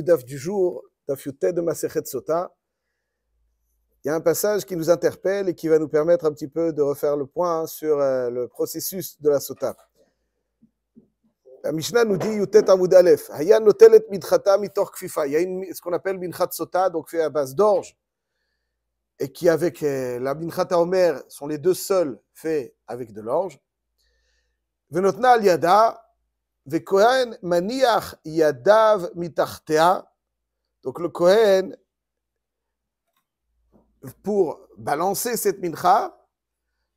Daf du jour, de Sota. Il y a un passage qui nous interpelle et qui va nous permettre un petit peu de refaire le point sur euh, le processus de la Sota. La Mishnah nous dit kfifa. Il y a ce qu'on appelle minchat Sota, donc fait à base d'orge, et qui, avec euh, la minchata Omer, sont les deux seuls faits avec de l'orge. Venotna maniach yadav mitachtea. Donc le Kohen, pour balancer cette mincha,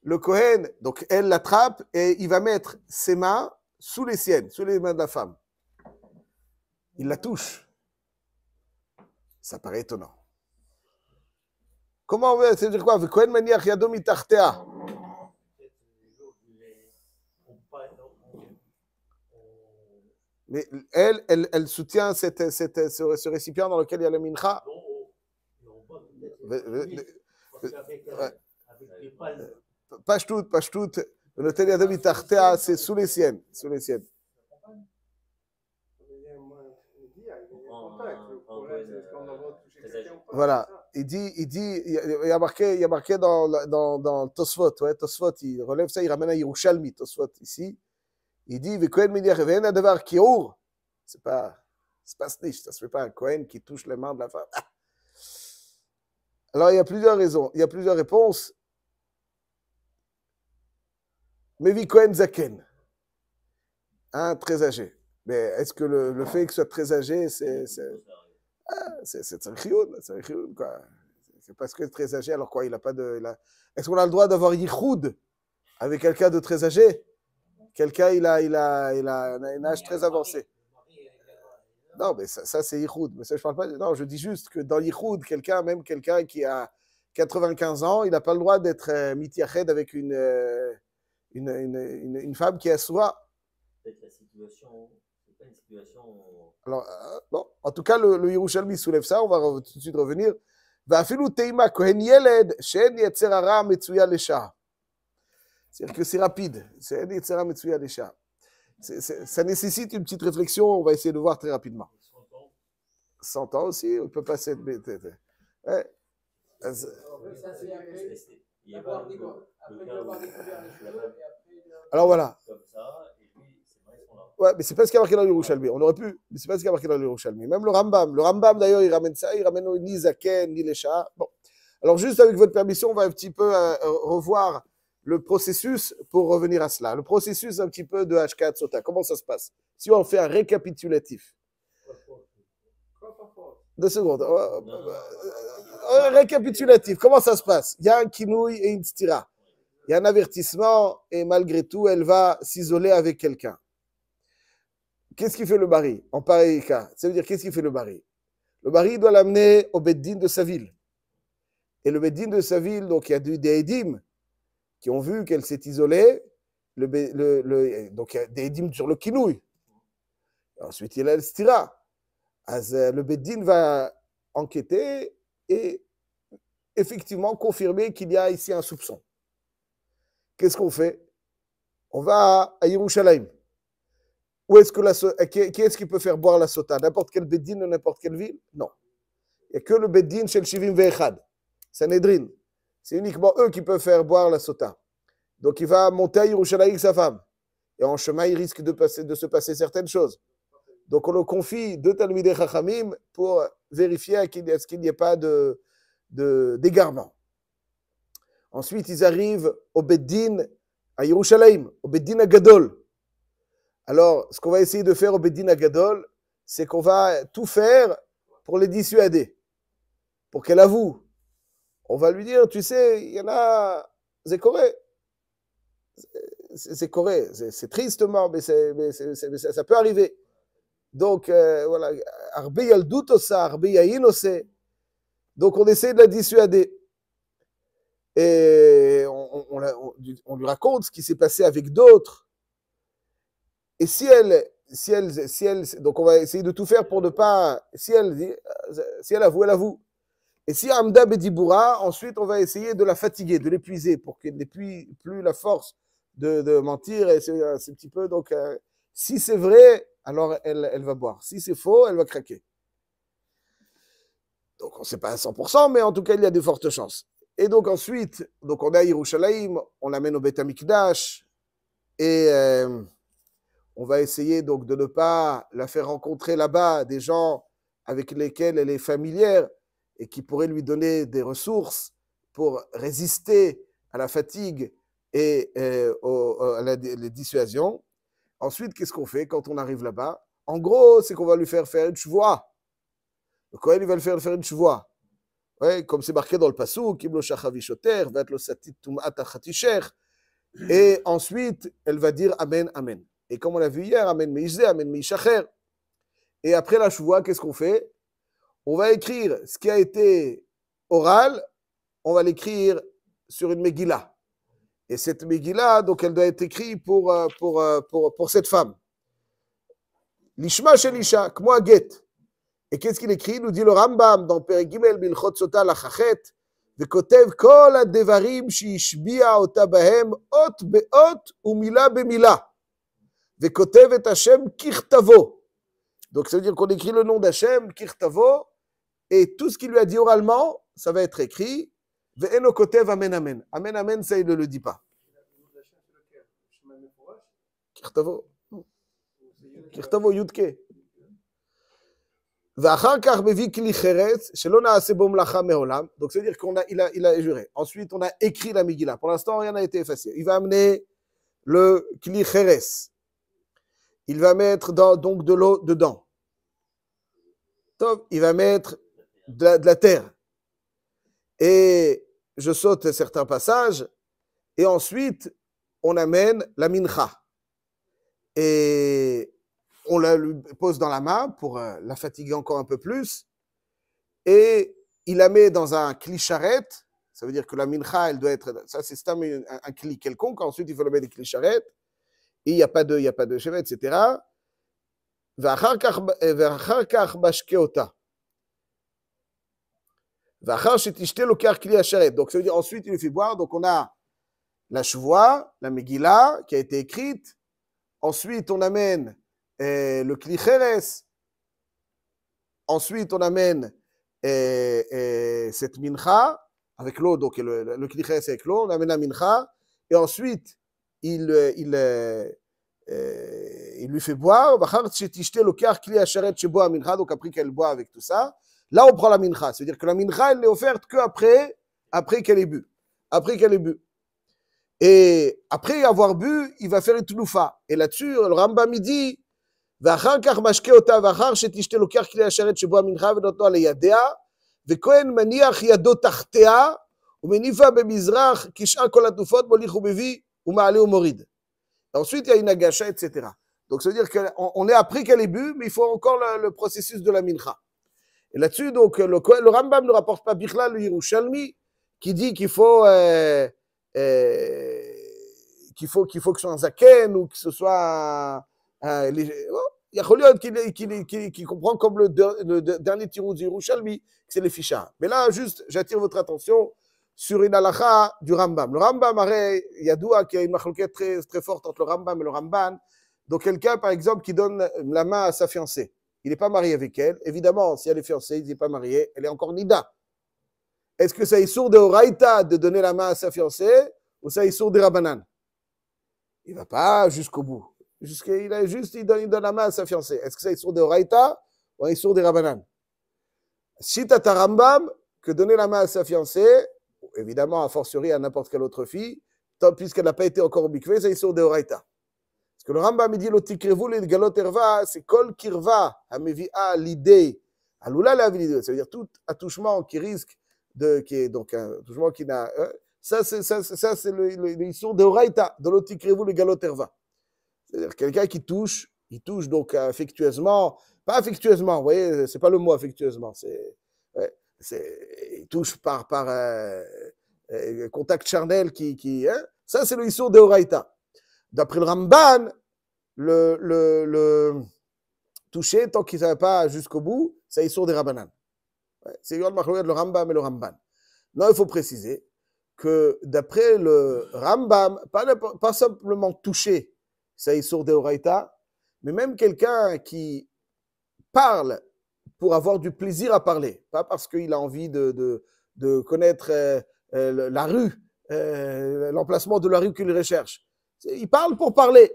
le Kohen, donc elle l'attrape et il va mettre ses mains sous les siennes, sous les mains de la femme. Il la touche. Ça paraît étonnant. Comment on veut, cest dire quoi maniach yadav Mais elle, elle, soutient ce, récipient dans lequel il y a le mincha. Pas tout, euh, pas tout. Le yadomit Artea, ah, c'est sous les siennes. Sous les siennes. Voilà. Il dit, il dit, il y a marqué, il a marqué dans, dans, dans Tosfot, Tosfot, il relève ça, il ramène à Yerushalmi, Tosfot ici. Il dit C'est pas, c'est pas snitch, ça se fait pas un Kohen qui touche les mains de la femme. Ah. Alors, il y a plusieurs raisons, il y a plusieurs réponses. Mais Cohen Zaken, un très âgé. Mais est-ce que le, fait qu'il soit très âgé, c'est. c'est ah, c'est c'est quoi. C'est parce que très âgé, alors quoi, il a pas de. Est-ce qu'on a le droit d'avoir Yichud avec quelqu'un de très âgé Quelqu'un, il a, il, a, il, a, un âge très avancé. Non, mais ça, c'est Yichud. Mais ça, je parle pas. Non, je dis juste que dans Yichud, quelqu'un, même quelqu'un qui a 95 ans, il n'a pas le droit d'être euh, avec euh, une, une, une, une, femme qui a soi. Peut-être la situation. Pas une situation... Alors, euh, bon, en tout cas, le, le Yerushalmi soulève ça, on va tout de suite revenir. Va filou teima kohen yeled, shen yetzerara metsuya lesha. C'est-à-dire que c'est rapide. C'est Ça nécessite une petite réflexion, on va essayer de voir très rapidement. 100 ans aussi, on peut passer s'être Alors voilà. Ouais, mais c'est pas ce qu'il a marqué dans le On aurait pu, mais c'est pas ce qu'il y a marqué dans le Rouchalmi. Même le Rambam. Le Rambam, d'ailleurs, il ramène ça, il ramène ni Zaken, ni les chats. Bon. Alors, juste avec votre permission, on va un petit peu euh, revoir le processus pour revenir à cela, le processus un petit peu de H4, Sota. Comment ça se passe Si on fait un récapitulatif. Deux secondes. Un oh, oh, oh, récapitulatif. Comment ça se passe Il y a un kinouï et une stira. Il y a un avertissement et malgré tout, elle va s'isoler avec quelqu'un. Qu'est-ce qui fait le mari en pareil cas Ça veut dire qu'est-ce qui fait le mari Le mari doit l'amener au beddin de sa ville. Et le beddin de sa ville, donc il y a des Edim qui ont vu qu'elle s'est isolée, le, le, donc il y a des dîmes sur le kinouï. Ensuite, il y a le euh, Le Bedin va enquêter et effectivement confirmer qu'il y a ici un soupçon. Qu'est-ce qu'on fait On va à Yerushalayim. Où est-ce que la, eh, qui, est-ce qui peut faire boire la sota N'importe quel Bedin de n'importe quelle ville Non. Il n'y a que le Bedin chez le Shivim Ve'echad, Sanhedrin c'est uniquement eux qui peuvent faire boire la sota. Donc il va monter à Yerushalayim avec sa femme. Et en chemin, il risque de, passer, de se passer certaines choses. Donc on le confie de Talmidei Chachamim pour vérifier qu'il ce qu'il n'y ait pas de, d'égarement. Ensuite, ils arrivent au Beddin à Yerushalayim, au Beddin à Gadol. Alors, ce qu'on va essayer de faire au Beddin à Gadol, c'est qu'on va tout faire pour les dissuader, pour qu'elle avoue on va lui dire, tu sais, il y en a, c'est correct. C'est correct, c'est tristement, mais, ça, ça, peut arriver. Donc, voilà, euh, voilà, donc on essaie de la dissuader. Et on, on, on lui raconte ce qui s'est passé avec d'autres. Et si elle, si elle, si elle, donc on va essayer de tout faire pour ne pas, si elle dit, si elle avoue, elle avoue. Et si Amda Bediboura, ensuite on va essayer de la fatiguer, de l'épuiser pour qu'elle n'ait plus, la force de, mentir. Et euh, c'est un petit peu donc, euh, si c'est vrai, alors elle, elle va boire. Si c'est faux, elle va craquer. Donc on ne sait pas à 100%, mais en tout cas il y a de fortes chances. Et donc ensuite, donc on a Yerushalayim, on l'amène au Beth Amikdash, et euh, on va essayer donc de ne pas la faire rencontrer là-bas des gens avec lesquels elle est familière et qui pourrait lui donner des ressources pour résister à la fatigue et euh, à la, les Ensuite, qu'est-ce qu'on fait quand on arrive là-bas En gros, c'est qu'on va lui faire faire une chevoie. Quoi elle, il va lui faire faire une chevoie. Ouais, comme c'est marqué dans le pasouk, Et ensuite, elle va dire Amen, Amen. Et comme on l'a vu hier, Amen Meizé, Amen Meishacher. Et après la chevoie, qu'est-ce qu'on fait on va écrire ce qui a été oral, on va l'écrire sur une Megillah. Et cette Megillah, donc elle doit être écrite pour, euh, euh, pour, pour, cette femme. L'ishma shelisha, kmoa get. Et qu'est-ce qu'il écrit Nous dit le Rambam dans Peregimel Bilchot Sota Lachachet, וכותב כל הדברים שהשביע אותה בהם אות באות ומילה במילה, וכותב את השם ככתבו. Donc ça veut dire qu'on écrit le nom d'Hachem, Kirtavo, et tout ce qu'il lui a dit oralement, ça va être écrit. Ve'enokotev amen amen. Amen amen, ça, il ne le dit pas. donc c'est à dire qu'on a, il a, il a juré. Ensuite, on a écrit la Megillah. Pour l'instant, rien n'a été effacé. Il va amener le kli Il va mettre dans, donc de l'eau dedans. Top. Il va mettre de la, terre. Et je saute certains passages. Et ensuite, on amène la mincha. Et on la pose dans la main pour euh, la fatiguer encore un peu plus. Et il la met dans un cli Ça veut dire que la mincha, elle doit être. Ça, c'est un, un, quelconque. Ensuite, il faut le mettre des cli Et il n'y a pas de, il y a pas de etc. Donc, ça veut dire ensuite, il lui fait boire. Donc, on a la chouva, la Megillah, qui a été écrite. Ensuite, on amène eh, le le Klicheres. Ensuite, on amène eh, eh, cette Mincha, avec l'eau, donc le, le, le avec l'eau. On amène la Mincha. Et ensuite, il, il, il lui fait boire. mincha Donc, après qu'elle boit avec tout ça. Là, on prend la mincha, cest dire que la mincha, elle est offerte que après, après qu'elle ait bu, après qu'elle ait bu. Et après avoir bu, il va faire une Et là-dessus, le ramba midi "Va chercher machke otavahar sheti shtelukar kileasheret shboh mincha vnotolayadah veKohen maniach yado tachteah umani va bemizrach kishal kolatulfat bolichu bevi umaali umorid." Donc ensuite, il y a une gasha, etc. Donc, c'est-à-dire qu'on est après qu'elle ait bu, mais il faut encore le processus de la mincha. Et là-dessus, donc, euh, le, Rambam ne rapporte pas Bichla, le Yerushalmi, qui dit qu'il faut, euh, euh, qu'il faut, qu'il faut que ce soit un Zaken ou que ce soit un. Oh, il y a Choliot qui, comprend comme le, dernier tirou du Yerushalmi, c'est les fichas. Mais là, juste, j'attire votre attention sur une halakha du Rambam. Le Rambam, il y a qui une très, très forte entre le Rambam et le Ramban. Donc, quelqu'un, par exemple, qui donne la main à sa fiancée il n'est pas marié avec elle. Évidemment, si elle est fiancée, il n'est pas marié, elle est encore nida. Est-ce que ça est sourd de Horaïta de donner la main à sa fiancée ou ça est sourd de Rabanan Il ne va pas jusqu'au bout. il a juste, il donne, la main à sa fiancée. Est-ce que ça est sourd de Horaïta ou ça est sourd de Rabanan Si Rambam, que donner la main à sa fiancée, évidemment, à fortiori à n'importe quelle autre fille, tant puisqu'elle n'a pas été encore bikvé, ça est sourd de Horaïta que le Rambam dit le galoterva, c'est kol kirva l'idée. Aloula la l'idée. Ça veut dire tout attouchement qui risque de, qui est donc un attouchement qui n'a. Hein, ça, c'est, ça, c'est le, de oraita de l'otikrevu le galoterva. C'est-à-dire quelqu'un qui touche, il touche donc affectueusement, pas affectueusement, vous voyez, c'est pas le mot affectueusement, c'est. c'est il touche par, par euh, euh, contact charnel qui. Hein, ça, c'est le de oraita. D'après le Ramban, le, toucher, tant qu'il ne pas jusqu'au bout, ça y sort des Rabbanan. C'est le Rambam et le Ramban. Là, il faut préciser que d'après le Rambam, pas, simplement toucher, ça y sort des mais même quelqu'un qui parle pour avoir du plaisir à parler, pas parce qu'il a envie de, connaître euh, euh, la rue, euh, l'emplacement de la rue qu'il recherche, il parle pour parler.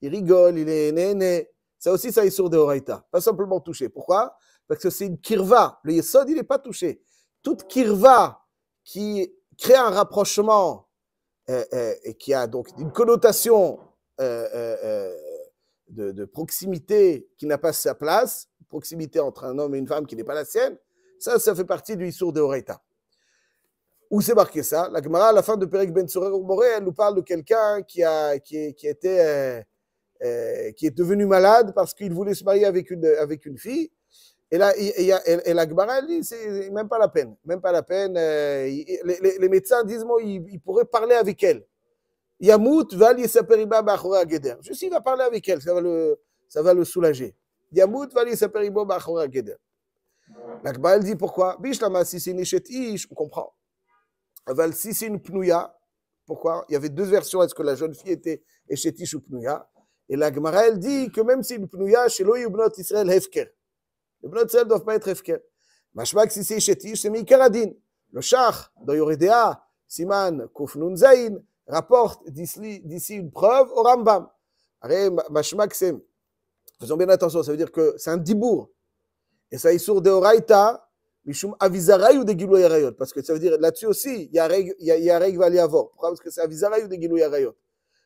Il rigole, il est né, Ça aussi, ça est sur de Pas simplement touché. Pourquoi Parce que c'est une kirva. Le yesod, il n'est pas touché. Toute kirva qui crée un rapprochement euh, euh, et qui a donc une connotation euh, de, proximité qui n'a pas sa place, proximité entre un homme et une femme qui n'est pas la sienne, ça, ça fait partie du Issour de Horaïta. Où c'est marqué ça La Gemara, à la fin de Perek Ben Sorek elle nous parle de quelqu'un qui, a, qui, qui, était, euh, euh, qui est devenu malade parce qu'il voulait se marier avec une, avec une fille. Et là, la Gemara, elle dit, c'est même pas la peine. Même pas la peine. Euh, les, médecins disent, moi, il, pourrait parler avec elle. Yamout va l'Isaperiba Bachora Geder. Je sais, il va parler avec elle, ça va le, ça va le soulager. Yamout va l'Isaperiba Bachora Geder. La Gemara, elle dit, pourquoi Bishlama, si c'est une Ish, on comprend. Aval, si c'est une pnouya, pourquoi Il y avait deux versions. Est-ce que la jeune fille était échétiche ou pnouya Et la Gemara, elle dit que même si une pnouya, chez l'Oï Ubnot Israël Hefker. Les Bnot Israël ne doivent pas être Hefker. Mashmak, si c'est échétiche, c'est Lo Le Shach, dans Yoridea, Siman, nun Zain, rapporte d'ici une preuve au Rambam. Mashmak, c'est. Faisons bien attention, ça veut dire que c'est un dibour. Et ça, sourde de Oraita, Mishum ou de Parce que ça veut dire, là-dessus aussi, il Yareg avoir. Pourquoi Parce que c'est Avizaraï ou de Gilou Yarayot.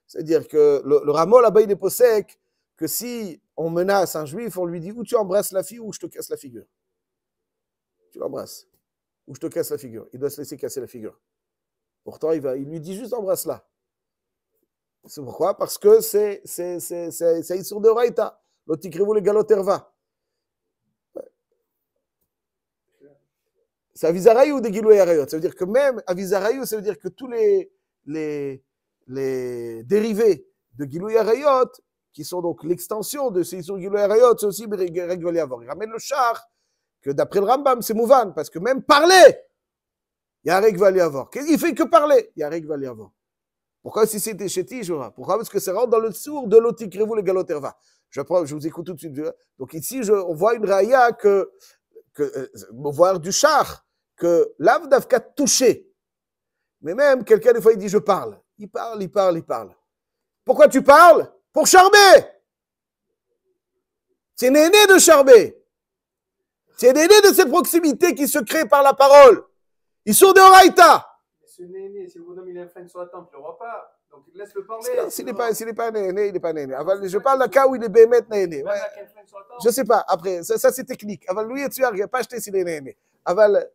C'est-à-dire que le, rameau là-bas, il est sec. que si on menace un juif, on lui dit ou tu embrasses la fille ou je te casse la figure. Tu l'embrasses. Ou je te casse la figure. Il doit se laisser casser la figure. Pourtant, il, va, il lui dit juste embrasse-la. C'est pourquoi Parce que c'est une de Raïta. L'otikrivou le galoterva. C'est ou de et Arayot. Ça veut dire que même Avizarayou, ça veut dire que tous les, les, les dérivés de Giloué Arayot, qui sont donc l'extension de ces Giloué Arayot, c'est aussi Régolé avoir Il ramène le char, que d'après le Rambam, c'est Mouvan, parce que même parler, yarik va a avoir. Il fait que parler il va Pourquoi si c'était chéti, Pourquoi Parce que ça rentre dans le sourd de vous le galoterva. Je, je vous écoute tout de suite. Donc ici, je, on voit une raya que, que euh, voir du char que l'âme qu'à touché, mais même quelqu'un des fois il dit je parle, il parle, il parle, il parle. Pourquoi tu parles Pour charmer C'est néné de charmer. C'est néné de cette proximité qui se crée par la parole. Ils sont des Horaïta. si le bonhomme il inflame sur la tempe, le voit pas. Donc il laisse le parler. S'il n'est pas, pas néné, il n'est pas néné. je parle d'un cas où il est bémet néné. Ouais. Je sais pas. Après, ça, c'est technique. Aval lui tu as pas acheté s'il est néné. Aval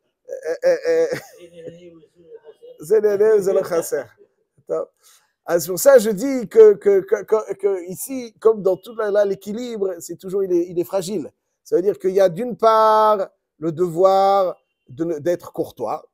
c'est pour ah, ça que je dis que, que, que, que ici, comme dans tout l'équilibre, c'est toujours il est, il est, fragile. Ça veut dire qu'il y a d'une part le devoir d'être courtois,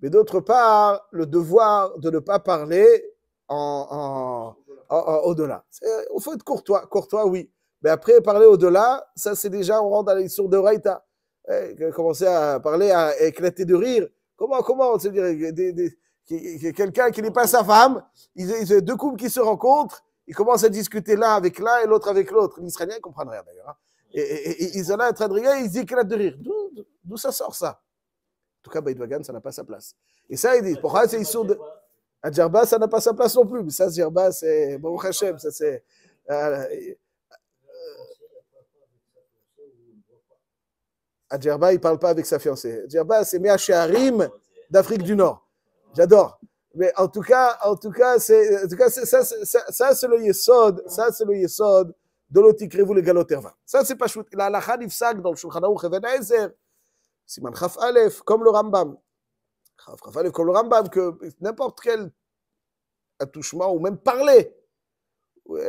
mais d'autre part le devoir de ne pas parler en, en, au-delà. Il faut être courtois, courtois oui. Mais après, parler au-delà, ça c'est déjà, on rentre dans les de Raïta. Euh, commencer à parler, à éclater de rire. Comment, comment on se dirait Quelqu'un qui n'est pas sa femme, ils, ils, deux couples qui se rencontrent, ils commencent à discuter l'un avec l'un et l'autre avec l'autre. L'Israélien ne comprennent rien d'ailleurs. Hein. Et, ils sont en train de rigoler, ils éclatent de rire. D'où ça sort ça En tout cas, Baïdwagan, ça n'a pas sa place. Et ça, ils disent, pourquoi c'est sont de. jarba ça n'a pas sa place non plus. Mais ça, Djerba, c'est. bon Hashem, ça c'est. Euh, Adjerba, il ne parle pas avec sa fiancée. Adjerba, c'est Harim d'Afrique du Nord. J'adore. Mais en tout cas, en tout cas, c'est, en tout cas, ça, ça, c'est le yesod, ça, c'est le yesod de l'otikrevou le Ça, c'est pas chouette. La Khalif Sag dans le Shoukhanaou Aruch Siman Khaf Aleph, comme le Rambam. Khaf Khaf Aleph, comme le Rambam, que n'importe quel attouchement ou même parler,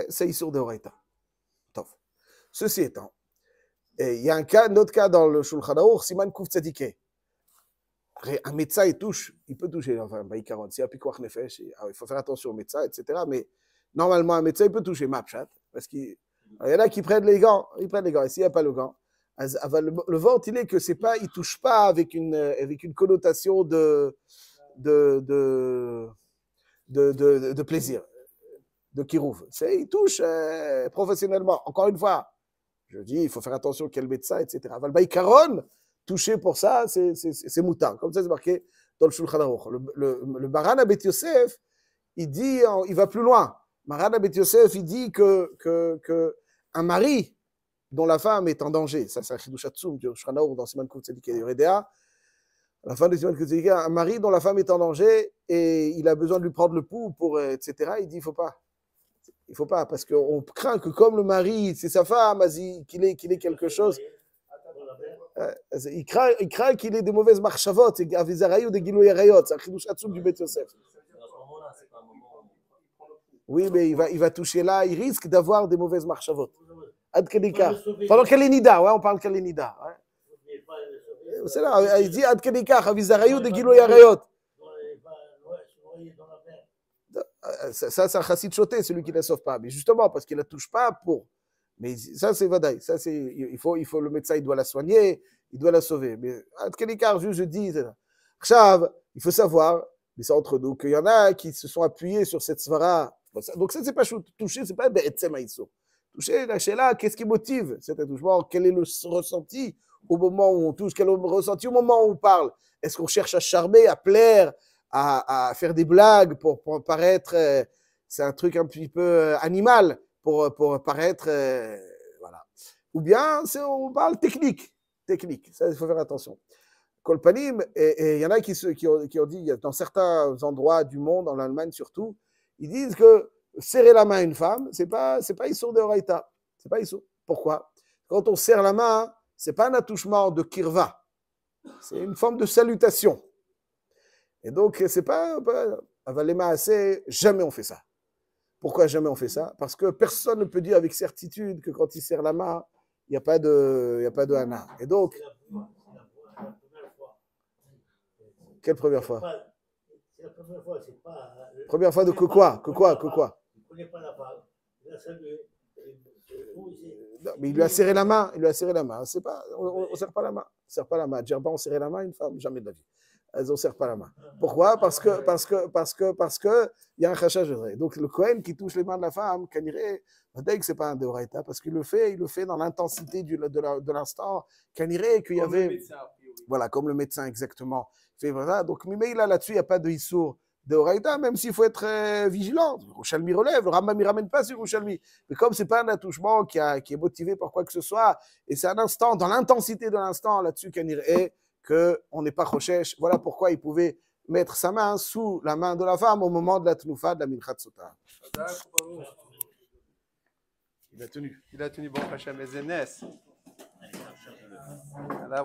c'est issu de Horaïta. Ceci étant, et il y a un cas, autre cas dans le Shulchan Aruch, Siman Kouf Un médecin, il touche, il peut toucher, enfin, bah, il 40, y a une ah il faut faire attention au médecin, etc. Mais normalement, un médecin, il peut toucher Mapchat, parce qu'il y en a qui prennent les gants, ils prennent les gants, et s'il n'y a pas le gant, le vent il est que c'est pas, il touche pas avec une, avec une connotation de, de, de, de, de, plaisir, de kirouf. C'est, il touche euh, professionnellement. Encore une fois, je dis, il faut faire attention quel ça, etc. Valbaï Caron touché pour ça, c'est moutard. Comme ça, c'est marqué dans le Shulchan Aruch. Le, le, Baran Abet Yosef, il dit, il va plus loin. Baran Abet Yosef, il dit que, un mari dont la femme est en danger, ça c'est un Chidush du Shulchan Aruch dans Siman Kouf et Yoredea, à la fin de Siman Kouf un mari dont la femme est en danger et il a besoin de lui prendre le pouls pour, euh, etc. Il dit, il faut pas. Il faut pas, parce qu'on craint que comme le mari, c'est sa femme, qu'il ait, qu'il ait quelque chose. Euh, il craint, il craint qu'il ait des mauvaises marchavot, avisaraï ou des giloyarayot. C'est un du Beth Yosef. Oui, mais il va, il va toucher là, il risque d'avoir des mauvaises marchavot. Ad Kedika. Pendant qu'elle est ouais, on parle qu'elle est C'est là, il dit Ad Kedika, avisaraï ou des euh, ça, c'est un de choté, celui qui ne la sauve pas. Mais justement, parce qu'il ne la touche pas pour. Mais ça, c'est Vadaï. Ça, c'est, il faut, il faut, le médecin, il doit la soigner, il doit la sauver. Mais, à quel écart, je, je dis, Chav, il faut savoir, mais c'est entre nous, qu'il y en a qui se sont appuyés sur cette svara. Donc, ça, c'est pas toucher, c'est pas Be'etzem Aïsso. Toucher, lâcher là, qu'est-ce qui motive cet attouchement? Quel est le ressenti au moment où on touche? Quel est le ressenti au moment où on parle? Est-ce qu'on cherche à charmer, à plaire, à, faire des blagues pour, paraître. Euh, c'est un truc un petit peu euh, animal pour, pour paraître. Euh, voilà. Ou bien, on parle technique. Technique, ça, il faut faire attention. Kolpanim, et il y en a qui, qui, ont, dit, dans certains endroits du monde, en Allemagne surtout, ils disent que serrer la main à une femme, c'est pas pas issu de Horaïta. C'est pas issu. Pourquoi Quand on serre la main, n'est pas un attouchement de kirva. C'est une forme de salutation. Et donc, c'est pas, Avalema assez, jamais on fait ça. Pourquoi jamais on fait ça Parce que personne ne peut dire avec certitude que quand il serre la main, il n'y a pas de, il a pas de hana. Et donc, quelle première fois la première fois, c'est pas. Euh, première fois de que quoi Que quoi Que quoi Il ne pas la parole. a euh, euh, mais il lui a serré la main, il lui a serré la main. C'est pas, on ne serre pas la main. On ne serre pas la main. Djerba, on serrait la main une femme, jamais de la vie elles ont serrent pas la main. Pourquoi Parce que, parce que, parce que, parce que, il y a un je dirais. Donc le Kohen qui touche les mains de la femme, Kaniré, ben, que c'est pas un Deoraita, parce qu'il le fait, il le fait dans l'intensité de l'instant, Kaniré, qu'il y avait. Voilà, comme le médecin, exactement. Fait Donc, a là-dessus, il n'y a pas de Issour de même s'il faut être vigilant. Rochalmi relève, le Rambam ne ramène pas sur Rochalmi. Mais comme c'est pas un attouchement qui, qui, est motivé par quoi que ce soit, et c'est un instant, dans l'intensité de l'instant, là-dessus, Kaniré, qu'on n'est pas recherche Voilà pourquoi il pouvait mettre sa main sous la main de la femme au moment de la tnoufa de la Minchat Sota. Il a tenu. Il a tenu bon Hachem Là,